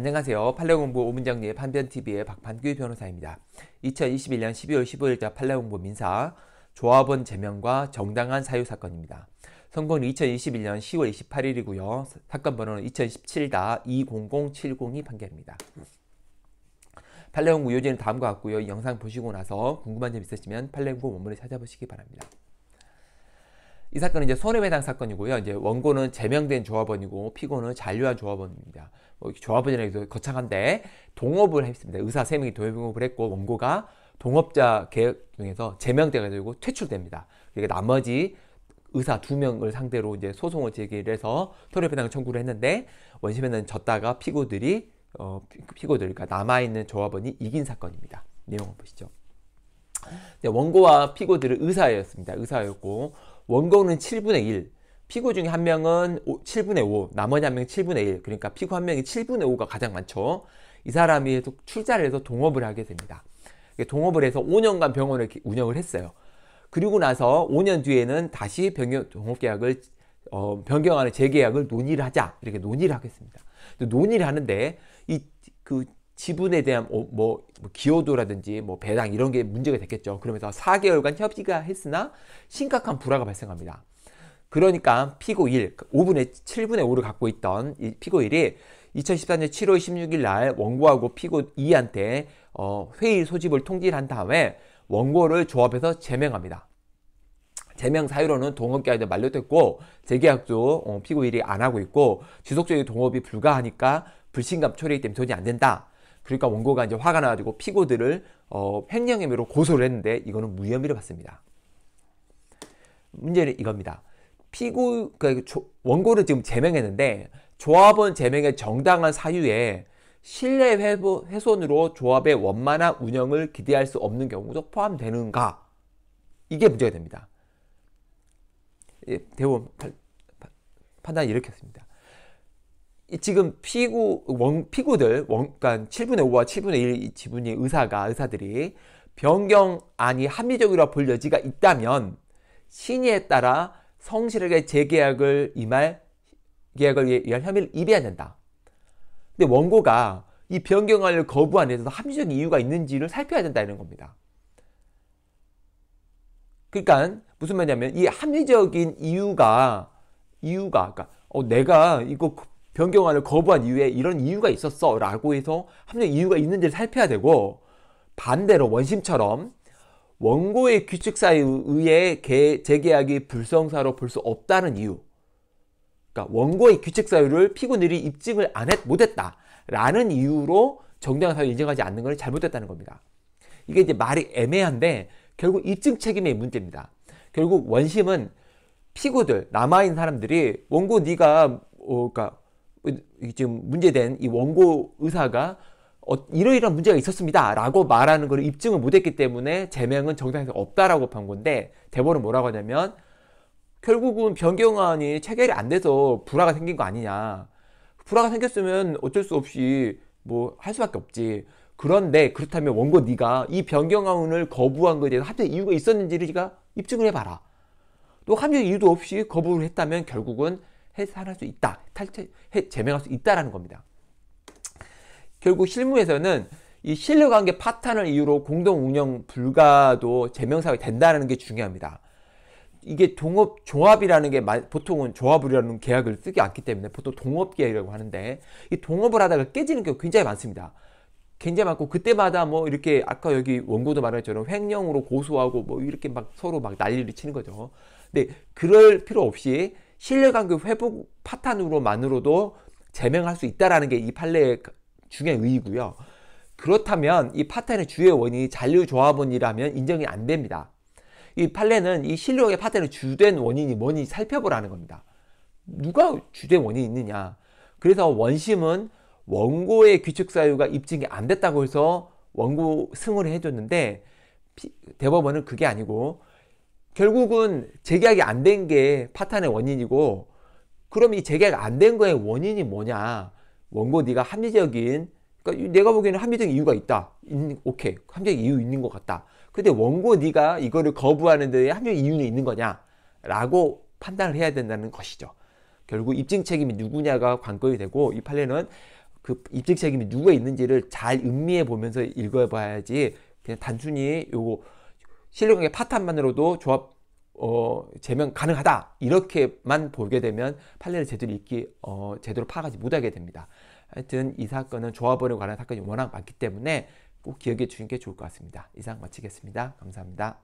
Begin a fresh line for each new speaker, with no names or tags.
안녕하세요. 판례공부 오문정리의 판변TV의 박판규 변호사입니다. 2021년 12월 15일자 판례공부 민사 조합원 제명과 정당한 사유 사건입니다. 선고는 2021년 10월 28일이고요. 사건 번호는 2017-20070이 판결입니다. 판례공부 요지는 다음과 같고요. 이 영상 보시고 나서 궁금한 점 있으시면 판례공부 원문을 찾아보시기 바랍니다. 이 사건은 이제 손해배당 사건이고요. 이제 원고는 제명된 조합원이고 피고는 잔류한 조합원입니다. 뭐 조합원이라기도 거창한데 동업을 했습니다. 의사 세 명이 동업을 했고 원고가 동업자 계획 중에서 제명돼가지고 퇴출됩니다. 그러니까 나머지 의사 두 명을 상대로 이제 소송을 제기해서 손해배상 청구를 했는데 원심에는 졌다가 피고들이 어, 피고들 그러니까 남아있는 조합원이 이긴 사건입니다. 내용을 보시죠. 원고와 피고들은 의사였습니다. 의사였고 원고는 7분의 1, 피고 중에 한 명은 5, 7분의 5, 나머지 한명은 7분의 1, 그러니까 피고 한 명이 7분의 5가 가장 많죠. 이 사람이 출자를 해서 동업을 하게 됩니다. 동업을 해서 5년간 병원을 운영을 했어요. 그리고 나서 5년 뒤에는 다시 병경 동업계약을 어, 변경하는 재계약을 논의를 하자 이렇게 논의를 하겠습니다. 논의를 하는데 이그 지분에 대한 뭐, 뭐, 뭐, 기여도라든지 뭐 배당 이런 게 문제가 됐겠죠. 그러면서 4개월간 협의가 했으나 심각한 불화가 발생합니다. 그러니까 피고 1, 5분의 7분의 5를 갖고 있던 피고 1이 2014년 7월 16일 날 원고하고 피고 2한테 어, 회의 소집을 통지한 다음에 원고를 조합해서 제명합니다. 제명 사유로는 동업계약도 만료됐고 재계약도 어, 피고 1이 안 하고 있고 지속적인 동업이 불가하니까 불신감 처리 때문에 돈이 안 된다. 그러니까 원고가 이제 화가 나가지고 피고들을 어, 횡령 혐의로 고소를 했는데 이거는 무혐의를 받습니다. 문제는 이겁니다. 피고 그 원고를 지금 제명했는데 조합원 제명의 정당한 사유에 신뢰 회보, 훼손으로 조합의 원만한 운영을 기대할 수 없는 경우도 포함되는가? 이게 문제가 됩니다. 예, 대법원 판단이 이렇게 했습니다. 지금 피고 원, 피고들 원, 그러니까 7분의 5와 7분의 1 지분이 의사가 의사들이 변경안이 합리적이라 볼 여지가 있다면 신의에 따라 성실하게 재계약을 임할 계약을 위한 혐의를 입해야 된다. 근데 원고가 이 변경안을 거부한 데서 합리적인 이유가 있는지를 살펴야 된다는 겁니다. 그러니까 무슨 말이냐면 이 합리적인 이유가 이유가 그러니까 어, 내가 이거 변경안을 거부한 이유에 이런 이유가 있었어 라고 해서 합리적 이유가 있는지를 살펴야 되고 반대로 원심처럼 원고의 규칙사에 의해 재계약이 불성사로 볼 수 없다는 이유 그러니까 원고의 규칙사유를 피고인들이 입증을 안 했, 못했다 라는 이유로 정당한 사유 인정하지 않는 것을 잘못했다는 겁니다. 이게 이제 말이 애매한데 결국 입증 책임의 문제입니다. 결국 원심은 피고들 남아있는 사람들이 원고 네가 어, 그러니까 지금 문제된 이 원고 의사가 어, 이러이러한 문제가 있었습니다. 라고 말하는 걸 입증을 못했기 때문에 제명은 정당에서 없다라고 판 건데 대법원은 뭐라고 하냐면 결국은 변경안이 체결이 안 돼서 불화가 생긴 거 아니냐. 불화가 생겼으면 어쩔 수 없이 뭐 할 수밖에 없지. 그런데 그렇다면 원고 네가 이 변경안을 거부한 것에 대해서 합의 이유가 있었는지를 네가 입증을 해봐라. 또합의 이유도 없이 거부를 했다면 결국은 해산할 수 있다. 탈퇴, 해, 제명할 수 있다라는 겁니다. 결국 실무에서는 이 신뢰관계 파탄을 이유로 공동운영 불가도 제명사가 된다는 게 중요합니다. 이게 동업 조합이라는 게 보통은 조합이라는 계약을 쓰지 않기 때문에 보통 동업 계약이라고 하는데 이 동업을 하다가 깨지는 경우 굉장히 많습니다. 굉장히 많고 그때마다 뭐 이렇게 아까 여기 원고도 말한 것처럼 횡령으로 고소하고 뭐 이렇게 막 서로 막 난리를 치는 거죠. 근데 그럴 필요 없이 신뢰관계 회복 파탄으로만으로도 제명할 수 있다라는 게 이 판례의 중의 의의고요. 그렇다면 이 파탄의 주요 원인이 잔류조합원이라면 인정이 안 됩니다. 이 판례는 이 신뢰관계 파탄의 주된 원인이 뭐니 살펴보라는 겁니다. 누가 주된 원인이 있느냐. 그래서 원심은 원고의 귀책 사유가 입증이 안 됐다고 해서 원고 승을 해줬는데 대법원은 그게 아니고 결국은 재계약이 안 된 게 파탄의 원인이고 그럼 이 재계약 안 된 거의 원인이 뭐냐? 원고 네가 합리적인 그러니까 내가 보기에는 합리적 이유가 있다. 오케이. 합리적 이유 있는 것 같다. 근데 원고 네가 이거를 거부하는 데에 합리적 이유는 있는 거냐? 라고 판단을 해야 된다는 것이죠. 결국 입증 책임이 누구냐가 관건이 되고 이 판례는 그 입증 책임이 누가 있는지를 잘 음미해 보면서 읽어봐야지 그냥 단순히 요거 실리콘계 파탄만으로도 조합 어, 재명 가능하다 이렇게만 보게 되면 판례를 제대로 읽기 어, 제대로 파악하지 못하게 됩니다. 하여튼 이 사건은 조합원에 관한 사건이 워낙 많기 때문에 꼭 기억해 주시는 게 좋을 것 같습니다. 이상 마치겠습니다. 감사합니다.